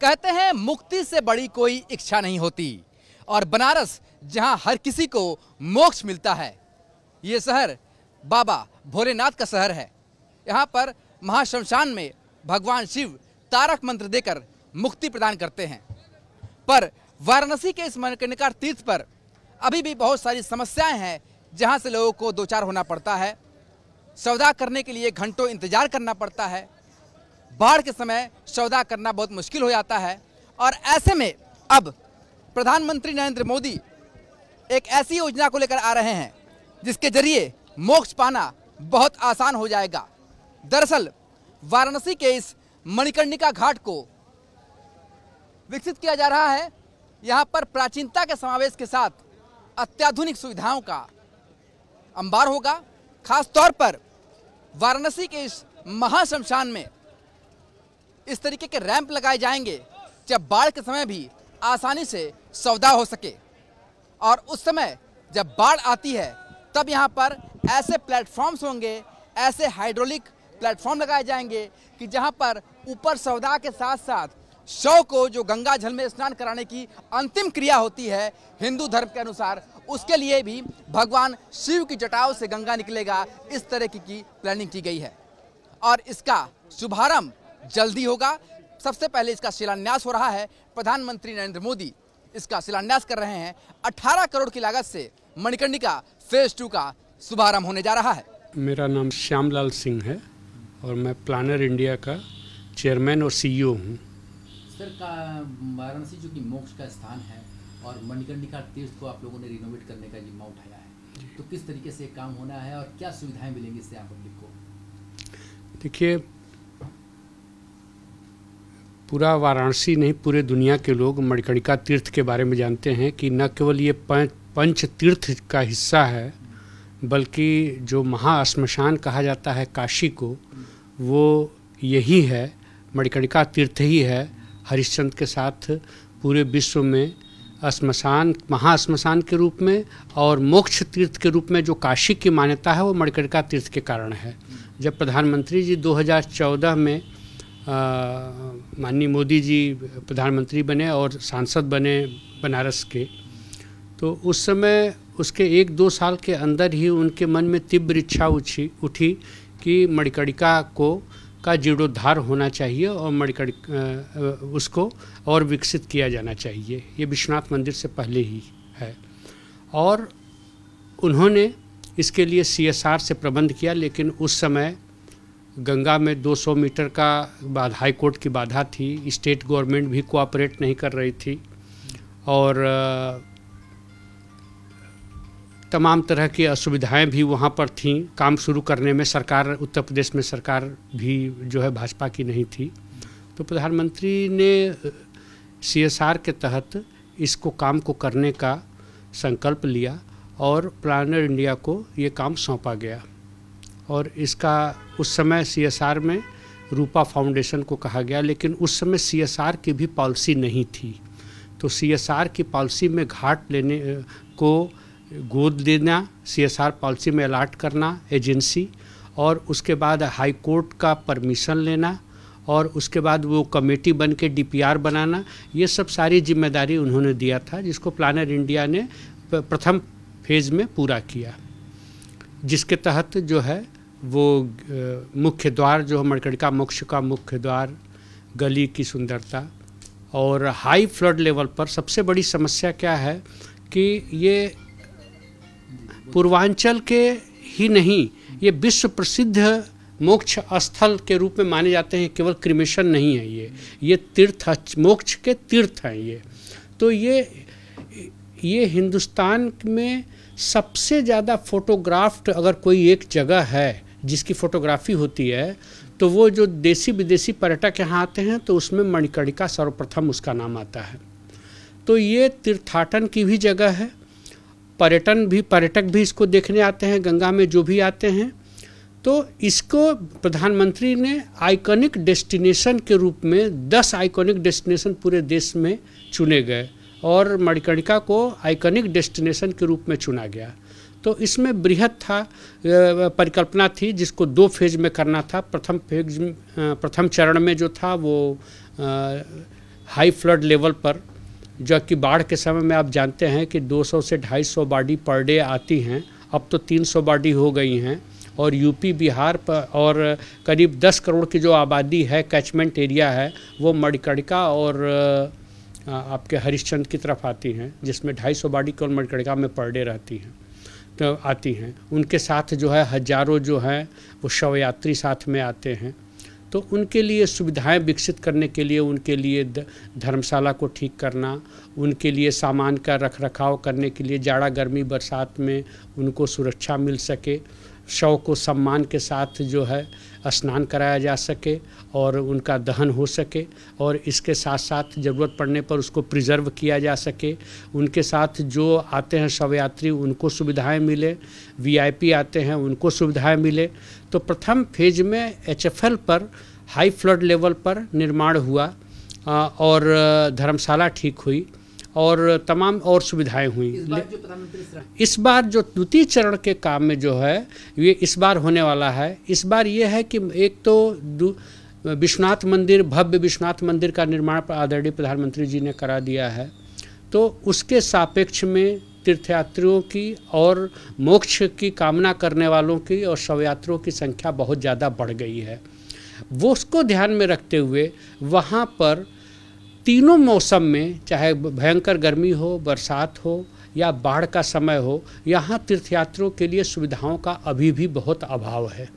कहते हैं मुक्ति से बड़ी कोई इच्छा नहीं होती और बनारस जहां हर किसी को मोक्ष मिलता है ये शहर बाबा भोलेनाथ का शहर है यहाँ पर महाशमशान में भगवान शिव तारक मंत्र देकर मुक्ति प्रदान करते हैं पर वाराणसी के इस मणिकर्णिकार तीर्थ पर अभी भी बहुत सारी समस्याएं हैं जहां से लोगों को दो चार होना पड़ता है सौदा करने के लिए घंटों इंतजार करना पड़ता है बाढ़ के समय सौदा करना बहुत मुश्किल हो जाता है और ऐसे में अब प्रधानमंत्री नरेंद्र मोदी एक ऐसी योजना को लेकर आ रहे हैं जिसके जरिए मोक्ष पाना बहुत आसान हो जाएगा दरअसल वाराणसी के इस मणिकर्णिका घाट को विकसित किया जा रहा है यहाँ पर प्राचीनता के समावेश के साथ अत्याधुनिक सुविधाओं का अंबार होगा खासतौर पर वाराणसी के इस महाशमशान में इस तरीके के रैंप लगाए जाएंगे जब बाढ़ के समय भी आसानी से सौदा हो सके और उस समय जब बाढ़ आती है तब यहाँ पर ऐसे प्लेटफॉर्म्स होंगे ऐसे हाइड्रोलिक प्लेटफॉर्म लगाए जाएंगे कि जहाँ पर ऊपर सौदा के साथ साथ शव को जो गंगा जल में स्नान कराने की अंतिम क्रिया होती है हिंदू धर्म के अनुसार उसके लिए भी भगवान शिव की जटाओं से गंगा निकलेगा इस तरह की, की प्लानिंग की गई है और इसका शुभारंभ जल्दी होगा सबसे पहले इसका शिलान्यास हो रहा है प्रधानमंत्री नरेंद्र मोदी इसका शिलान्यास कर रहे हैं अठारह करोड़ की लागत से मणिकर्णिका फेज टू का शुभारंभ होने जा रहा है मेरा नाम श्यामलाल सिंह है और मैं प्लानर इंडिया का चेयरमैन और सीईओ हूँ सर का वाराणसी जो कि मोक्ष का स्थान है और मणिकर्णिका तीर्थ को आप लोगों ने रिनोवेट करने का जिम्मा उठाया है तो किस तरीके से काम होना है और क्या सुविधाएं मिलेंगी इससे आप पब्लिक को देखिए पूरा वाराणसी नहीं पूरे दुनिया के लोग मणिकर्णिका तीर्थ के बारे में जानते हैं कि न केवल ये पंच तीर्थ का हिस्सा है बल्कि जो महाश्मशान कहा जाता है काशी को वो यही है मणिकर्णिका तीर्थ ही है हरिश्चंद्र के साथ पूरे विश्व में श्मशान महाश्मशान के रूप में और मोक्ष तीर्थ के रूप में जो काशी की मान्यता है वो मणिकर्णिका तीर्थ के कारण है जब प्रधानमंत्री जी 2014 में माननीय मोदी जी प्रधानमंत्री बने और सांसद बने बनारस के तो उस समय उसके एक दो साल के अंदर ही उनके मन में तीव्र इच्छा उठी उठी कि मणिकर्णिका को का जीर्णोद्धार होना चाहिए और मणिकर्ण उसको और विकसित किया जाना चाहिए ये विश्वनाथ मंदिर से पहले ही है और उन्होंने इसके लिए सीएसआर से प्रबंध किया लेकिन उस समय गंगा में 200 मीटर का बाद हाई कोर्ट की बाधा थी स्टेट गवर्नमेंट भी कोऑपरेट नहीं कर रही थी और तमाम तरह की असुविधाएं भी वहाँ पर थीं काम शुरू करने में सरकार उत्तर प्रदेश में सरकार भी जो है भाजपा की नहीं थी तो प्रधानमंत्री ने सी के तहत इसको काम को करने का संकल्प लिया और प्लानर इंडिया को ये काम सौंपा गया और इसका उस समय सीएसआर में रूपा फाउंडेशन को कहा गया लेकिन उस समय सीएसआर की भी पॉलिसी नहीं थी तो सीएसआर की पॉलिसी में घाट लेने को गोद लेना सीएसआर पॉलिसी में अलाट करना एजेंसी और उसके बाद हाई कोर्ट का परमिशन लेना और उसके बाद वो कमेटी बन के डी बनाना ये सब सारी जिम्मेदारी उन्होंने दिया था जिसको प्लानर इंडिया ने प्रथम फेज़ में पूरा किया जिसके तहत जो है वो मुख्य द्वार जो है मणिकर्णिका मोक्ष का मुख्य द्वार गली की सुंदरता और हाई फ्लड लेवल पर सबसे बड़ी समस्या क्या है कि ये पूर्वांचल के ही नहीं ये विश्व प्रसिद्ध मोक्ष स्थल के रूप में माने जाते हैं केवल क्रिमेशन नहीं है ये ये तीर्थ मोक्ष के तीर्थ हैं ये तो ये ये हिंदुस्तान में सबसे ज़्यादा फोटोग्राफ्ट अगर कोई एक जगह है जिसकी फ़ोटोग्राफी होती है तो वो जो देसी विदेशी पर्यटक यहाँ आते हैं तो उसमें मणिकर्णिका सर्वप्रथम उसका नाम आता है तो ये तीर्थाटन की भी जगह है पर्यटन भी पर्यटक भी इसको देखने आते हैं गंगा में जो भी आते हैं तो इसको प्रधानमंत्री ने आइकॉनिक डेस्टिनेशन के रूप में 10 आइकॉनिक डेस्टिनेशन पूरे देश में चुने गए और मणिकर्णिका को आइकॉनिक डेस्टिनेशन के रूप में चुना गया तो इसमें बृहद था परिकल्पना थी जिसको दो फेज में करना था प्रथम फेज प्रथम चरण में जो था वो हाई फ्लड लेवल पर जो कि बाढ़ के समय में आप जानते हैं कि 200 से 250 बाढ़ी पर डे आती हैं अब तो 300 बाढ़ी हो गई हैं और यूपी बिहार पर और करीब 10 करोड़ की जो आबादी है कैचमेंट एरिया है वो मणिकर्णिका और आपके हरिश्चंद की तरफ आती हैं जिसमें 250 बाढ़ी केवल मणिकर्णिका में पर डे रहती हैं आती हैं उनके साथ जो है हजारों जो हैं वो शव यात्री साथ में आते हैं तो उनके लिए सुविधाएं विकसित करने के लिए उनके लिए धर्मशाला को ठीक करना उनके लिए सामान का रख रखाव करने के लिए जाड़ा गर्मी बरसात में उनको सुरक्षा मिल सके शव को सम्मान के साथ जो है स्नान कराया जा सके और उनका दहन हो सके और इसके साथ साथ ज़रूरत पड़ने पर उसको प्रिजर्व किया जा सके उनके साथ जो आते हैं शवयात्री उनको सुविधाएं मिले वीआईपी आते हैं उनको सुविधाएं मिले तो प्रथम फेज में एचएफएल पर हाई फ्लड लेवल पर निर्माण हुआ और धर्मशाला ठीक हुई और तमाम और सुविधाएं हुई इस बार जो द्वितीय चरण के काम में जो है ये इस बार होने वाला है इस बार ये है कि एक तो विश्वनाथ मंदिर भव्य विश्वनाथ मंदिर का निर्माण आदरणीय प्रधानमंत्री जी ने करा दिया है तो उसके सापेक्ष में तीर्थयात्रियों की और मोक्ष की कामना करने वालों की और शवयात्रियों की संख्या बहुत ज़्यादा बढ़ गई है वो उसको ध्यान में रखते हुए वहाँ पर तीनों मौसम में चाहे भयंकर गर्मी हो बरसात हो या बाढ़ का समय हो यहाँ तीर्थयात्रियों के लिए सुविधाओं का अभी भी बहुत अभाव है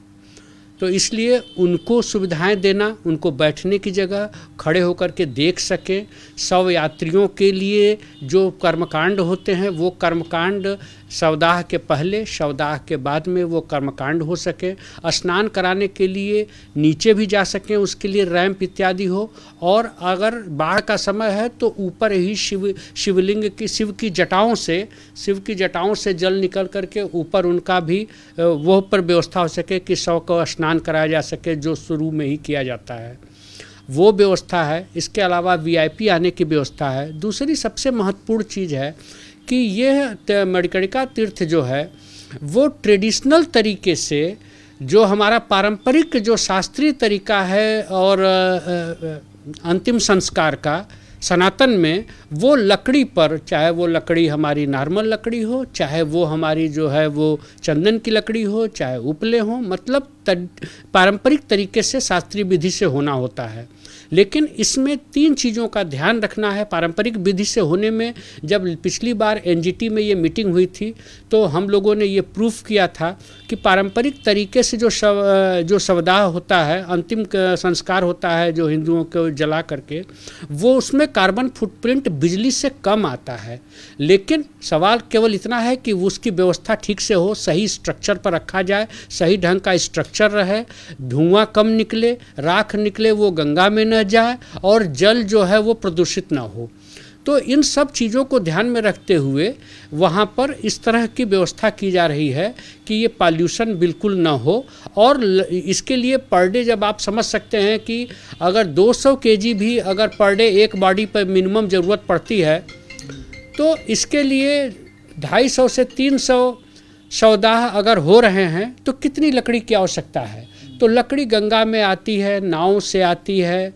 तो इसलिए उनको सुविधाएं देना उनको बैठने की जगह खड़े होकर के देख सकें सब यात्रियों के लिए जो कर्मकांड होते हैं वो कर्मकांड शवदाह के पहले शवदाह के बाद में वो कर्मकांड हो सके स्नान कराने के लिए नीचे भी जा सकें उसके लिए रैंप इत्यादि हो और अगर बाढ़ का समय है तो ऊपर ही शिव शिवलिंग की शिव की जटाओं से शिव की जटाओं से जल निकल करके ऊपर उनका भी वह पर व्यवस्था हो सके कि शव को स्नान कराया जा सके जो शुरू में ही किया जाता है वो व्यवस्था है इसके अलावा वीआईपी आने की व्यवस्था है दूसरी सबसे महत्वपूर्ण चीज़ है कि यह मणिकर्णिका तीर्थ जो है वो ट्रेडिशनल तरीके से जो हमारा पारंपरिक जो शास्त्रीय तरीका है और अंतिम संस्कार का सनातन में वो लकड़ी पर चाहे वो लकड़ी हमारी नॉर्मल लकड़ी हो चाहे वो हमारी जो है वो चंदन की लकड़ी हो चाहे उपले हो मतलब पारंपरिक तरीके से शास्त्रीय विधि से होना होता है लेकिन इसमें तीन चीज़ों का ध्यान रखना है पारंपरिक विधि से होने में जब पिछली बार एनजीटी में ये मीटिंग हुई थी तो हम लोगों ने ये प्रूफ किया था कि पारंपरिक तरीके से जो शव जो शवदाह होता है अंतिम संस्कार होता है जो हिंदुओं को जला करके वो उसमें कार्बन फुटप्रिंट बिजली से कम आता है लेकिन सवाल केवल इतना है कि उसकी व्यवस्था ठीक से हो सही स्ट्रक्चर पर रखा जाए सही ढंग का स्ट्रक्चर रहे धुआं कम निकले राख निकले वो गंगा में न जाए और जल जो है वो प्रदूषित ना हो तो इन सब चीज़ों को ध्यान में रखते हुए वहाँ पर इस तरह की व्यवस्था की जा रही है कि ये पॉल्यूशन बिल्कुल ना हो और इसके लिए पर डे जब आप समझ सकते हैं कि अगर 200 सौ भी अगर पर डे एक बॉडी पर मिनिमम ज़रूरत पड़ती है तो इसके लिए 250 से 300 सौदाह अगर हो रहे हैं तो कितनी लकड़ी की आवश्यकता है तो लकड़ी गंगा में आती है नाव से आती है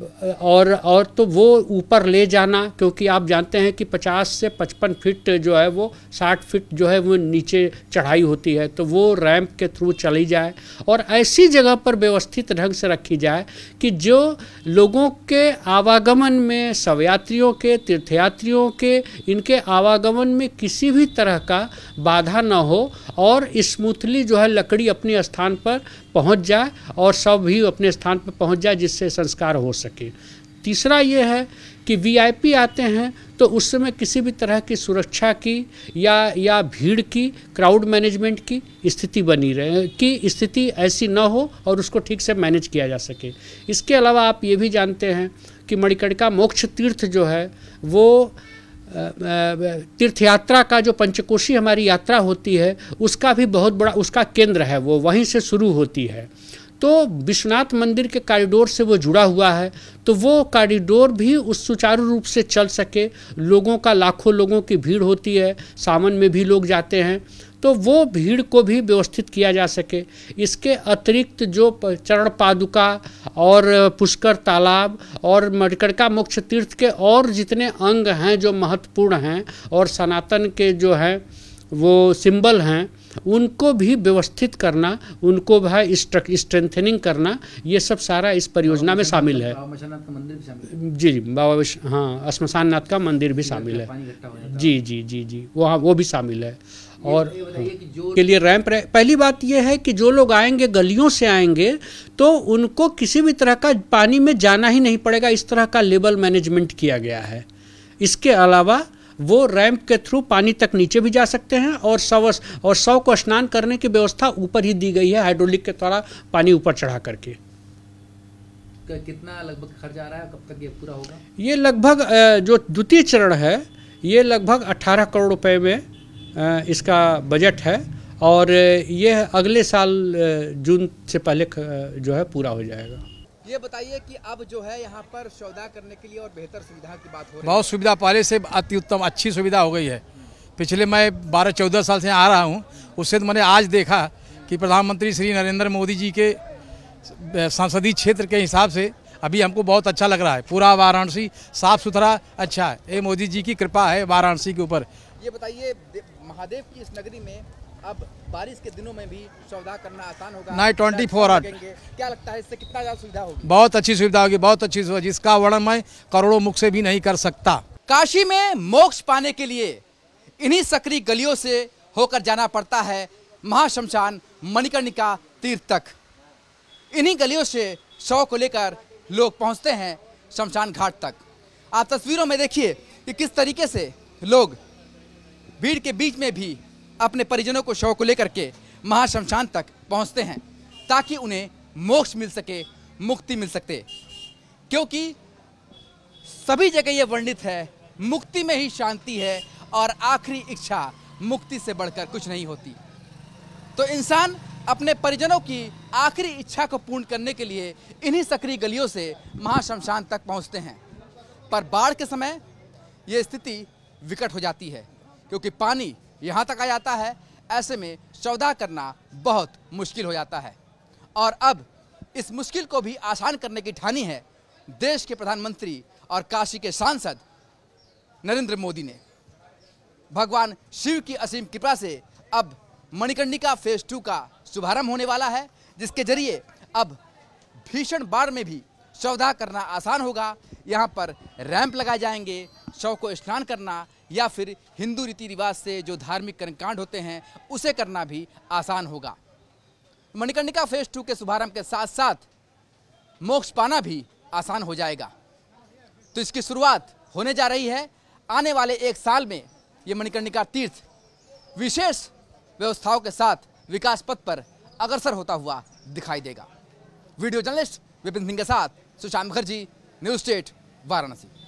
और और तो वो ऊपर ले जाना क्योंकि आप जानते हैं कि 50 से 55 फीट जो है वो 60 फीट जो है वो नीचे चढ़ाई होती है तो वो रैंप के थ्रू चली जाए और ऐसी जगह पर व्यवस्थित ढंग से रखी जाए कि जो लोगों के आवागमन में शवयात्रियों के तीर्थयात्रियों के इनके आवागमन में किसी भी तरह का बाधा न हो और स्मूथली जो है लकड़ी अपने स्थान पर पहुँच जाए और सब भी अपने स्थान पर पहुँच जाए जिससे संस्कार हो सके सके तीसरा ये है कि वीआईपी आते हैं तो उस समय किसी भी तरह की सुरक्षा की या या भीड़ की क्राउड मैनेजमेंट की स्थिति बनी रहे कि स्थिति ऐसी न हो और उसको ठीक से मैनेज किया जा सके इसके अलावा आप ये भी जानते हैं कि मणिकर्णिका मोक्ष तीर्थ जो है वो तीर्थ यात्रा का जो पंचकोशी हमारी यात्रा होती है उसका भी बहुत बड़ा उसका केंद्र है वो वहीं से शुरू होती है तो विश्वनाथ मंदिर के कॉरिडोर से वो जुड़ा हुआ है तो वो कॉरिडोर भी उस सुचारू रूप से चल सके लोगों का लाखों लोगों की भीड़ होती है सावन में भी लोग जाते हैं तो वो भीड़ को भी व्यवस्थित किया जा सके इसके अतिरिक्त जो चरण पादुका और पुष्कर तालाब और मडकड़का मोक्ष तीर्थ के और जितने अंग हैं जो महत्वपूर्ण हैं और सनातन के जो हैं वो सिंबल हैं उनको भी व्यवस्थित करना उनको भाई स्ट्रेंथनिंग करना ये सब सारा इस परियोजना में शामिल है जी जी बाबा हाँ शमशान नाथ का मंदिर भी शामिल हाँ, है जी जी जी जी वहाँ वो भी शामिल है और के लिए रैंप रह, पहली बात यह है कि जो लोग आएंगे गलियों से आएंगे तो उनको किसी भी तरह का पानी में जाना ही नहीं पड़ेगा इस तरह का लेवल मैनेजमेंट किया गया है इसके अलावा वो रैंप के थ्रू पानी तक नीचे भी जा सकते हैं और सव और सौ को स्नान करने की व्यवस्था ऊपर ही दी गई है हाइड्रोलिक के द्वारा पानी ऊपर चढ़ा करके कितना लगभग खर्च आ रहा है कब तक ये पूरा होगा ये लगभग जो द्वितीय चरण है ये लगभग 18 करोड़ रुपए में इसका बजट है और ये अगले साल जून से पहले जो है पूरा हो जाएगा ये बताइए कि अब जो है यहाँ पर सौदा करने के लिए और बेहतर सुविधा की बात हो रही बहुत सुविधा पहले से अति उत्तम अच्छी सुविधा हो गई है पिछले मैं बारह चौदह साल से आ रहा हूँ उससे तो मैंने आज देखा कि प्रधानमंत्री श्री नरेंद्र मोदी जी के संसदीय क्षेत्र के हिसाब से अभी हमको बहुत अच्छा लग रहा है पूरा वाराणसी साफ सुथरा अच्छा है ये मोदी जी की कृपा है वाराणसी के ऊपर ये बताइए महादेव की इस नगरी में अब बारिश के दिनों में भी सौदा करना आसान होगा नाइट ट्वेंटी फोर आवर क्या लगता है इससे कितना ज़्यादा सुविधा होगी बहुत अच्छी सुविधा होगी बहुत अच्छी सुविधा जिसका वर्णन मैं करोड़ों मुख से भी नहीं कर सकता काशी में मोक्ष पाने के लिए इन्हीं सकरी गलियों से होकर जाना पड़ता है महाशमशान मणिकर्णिका तीर्थ तक इन्हीं गलियों से शव को लेकर लोग पहुंचते हैं शमशान घाट तक आप तस्वीरों में देखिए कि किस तरीके से लोग भीड़ के बीच में भी अपने परिजनों को शव को लेकर के महाशमशान तक पहुंचते हैं ताकि उन्हें मोक्ष मिल सके मुक्ति मिल सकते क्योंकि सभी जगह ये वर्णित है मुक्ति में ही शांति है और आखिरी इच्छा मुक्ति से बढ़कर कुछ नहीं होती तो इंसान अपने परिजनों की आखिरी इच्छा को पूर्ण करने के लिए इन्हीं सक्रिय गलियों से महाशमशान तक पहुंचते हैं पर बाढ़ के समय ये स्थिति विकट हो जाती है क्योंकि पानी यहाँ तक आ जाता है ऐसे में सौदा करना बहुत मुश्किल हो जाता है और अब इस मुश्किल को भी आसान करने की ठानी है देश के प्रधानमंत्री और काशी के सांसद नरेंद्र मोदी ने भगवान शिव की असीम कृपा से अब मणिकर्णिका फेज टू का शुभारंभ होने वाला है जिसके जरिए अब भीषण बाढ़ में भी सौदा करना आसान होगा यहाँ पर रैंप लगाए जाएंगे शव को स्नान करना या फिर हिंदू रीति रिवाज से जो धार्मिक कर्मकांड होते हैं उसे करना भी आसान होगा मणिकर्णिका फेज टू के शुभारंभ के साथ साथ मोक्ष पाना भी आसान हो जाएगा तो इसकी शुरुआत होने जा रही है आने वाले एक साल में ये मणिकर्णिका तीर्थ विशेष व्यवस्थाओं के साथ विकास पथ पर अग्रसर होता हुआ दिखाई देगा वीडियो जर्नलिस्ट विपिन सिंह के साथ सुशांत मुखर्जी न्यूज स्टेट वाराणसी